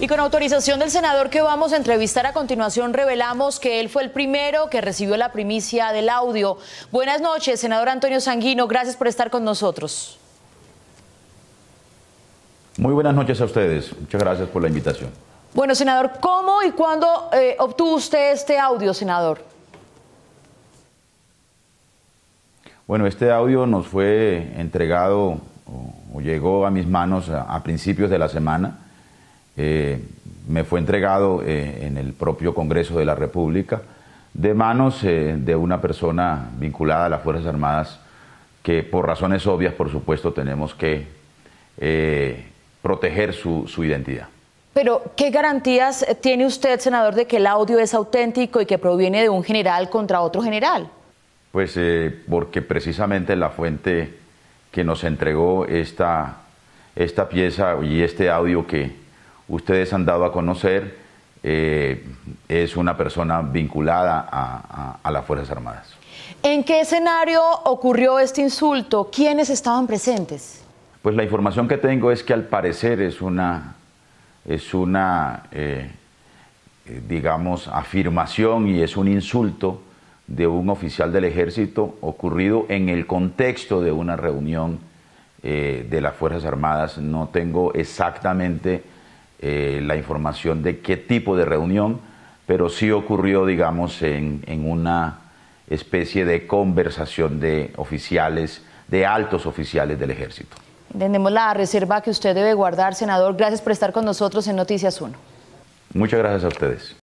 Y con autorización del senador que vamos a entrevistar a continuación, revelamos que él fue el primero que recibió la primicia del audio. Buenas noches, senador Antonio Sanguino, gracias por estar con nosotros. Muy buenas noches a ustedes, muchas gracias por la invitación. Bueno, senador, ¿cómo y cuándo eh, obtuvo usted este audio, senador? Bueno, este audio nos fue entregado o, llegó a mis manos a principios de la semana eh, me fue entregado eh, en el propio Congreso de la República de manos eh, de una persona vinculada a las Fuerzas Armadas que por razones obvias, por supuesto, tenemos que proteger su, su identidad. Pero, ¿qué garantías tiene usted, senador, de que el audio es auténtico y que proviene de un general contra otro general? Pues porque precisamente la fuente que nos entregó esta, esta pieza y este audio que, ustedes han dado a conocer, eh, es una persona vinculada a, las Fuerzas Armadas. ¿En qué escenario ocurrió este insulto? ¿Quiénes estaban presentes? Pues la información que tengo es que al parecer es una, es una eh, eh, digamos, afirmación y es un insulto de un oficial del ejército ocurrido en el contexto de una reunión de las Fuerzas Armadas. No tengo exactamente eh, la información de qué tipo de reunión, pero sí ocurrió, digamos, en, en una especie de conversación de oficiales, de altos oficiales del ejército. Entendemos la reserva que usted debe guardar, senador. Gracias por estar con nosotros en Noticias 1. Muchas gracias a ustedes.